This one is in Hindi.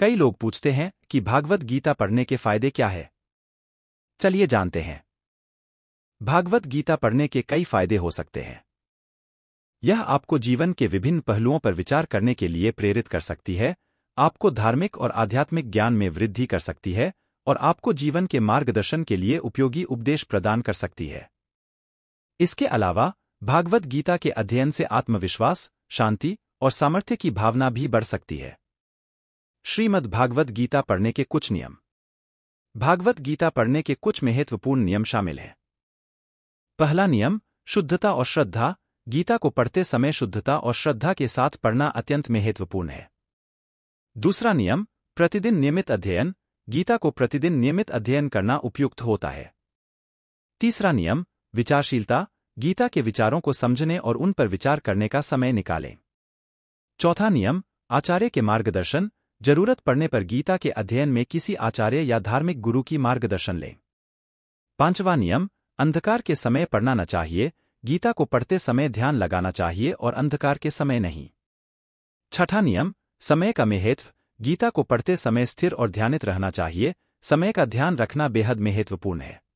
कई लोग पूछते हैं कि भागवत गीता पढ़ने के फायदे क्या है चलिए जानते हैं भागवत गीता पढ़ने के कई फायदे हो सकते हैं यह आपको जीवन के विभिन्न पहलुओं पर विचार करने के लिए प्रेरित कर सकती है आपको धार्मिक और आध्यात्मिक ज्ञान में वृद्धि कर सकती है और आपको जीवन के मार्गदर्शन के लिए उपयोगी उपदेश प्रदान कर सकती है इसके अलावा भागवत गीता के अध्ययन से आत्मविश्वास शांति और सामर्थ्य की भावना भी बढ़ सकती है श्रीमद् भागवत गीता पढ़ने के कुछ नियम भागवत गीता पढ़ने के कुछ महत्वपूर्ण नियम शामिल हैं पहला नियम शुद्धता और श्रद्धा गीता को पढ़ते समय शुद्धता और श्रद्धा के साथ पढ़ना अत्यंत महत्वपूर्ण है दूसरा नियम प्रतिदिन नियमित अध्ययन गीता को प्रतिदिन नियमित अध्ययन करना उपयुक्त होता है तीसरा नियम विचारशीलता गीता के विचारों को समझने और उन पर विचार करने का समय निकालें चौथा नियम आचार्य के मार्गदर्शन जरूरत पड़ने पर गीता के अध्ययन में किसी आचार्य या धार्मिक गुरु की मार्गदर्शन लें पांचवा नियम अंधकार के समय पढ़ना न चाहिए गीता को पढ़ते समय ध्यान लगाना चाहिए और अंधकार के समय नहीं छठा नियम समय का मेहत्व गीता को पढ़ते समय स्थिर और ध्यानित रहना चाहिए समय का ध्यान रखना बेहद महत्वपूर्ण है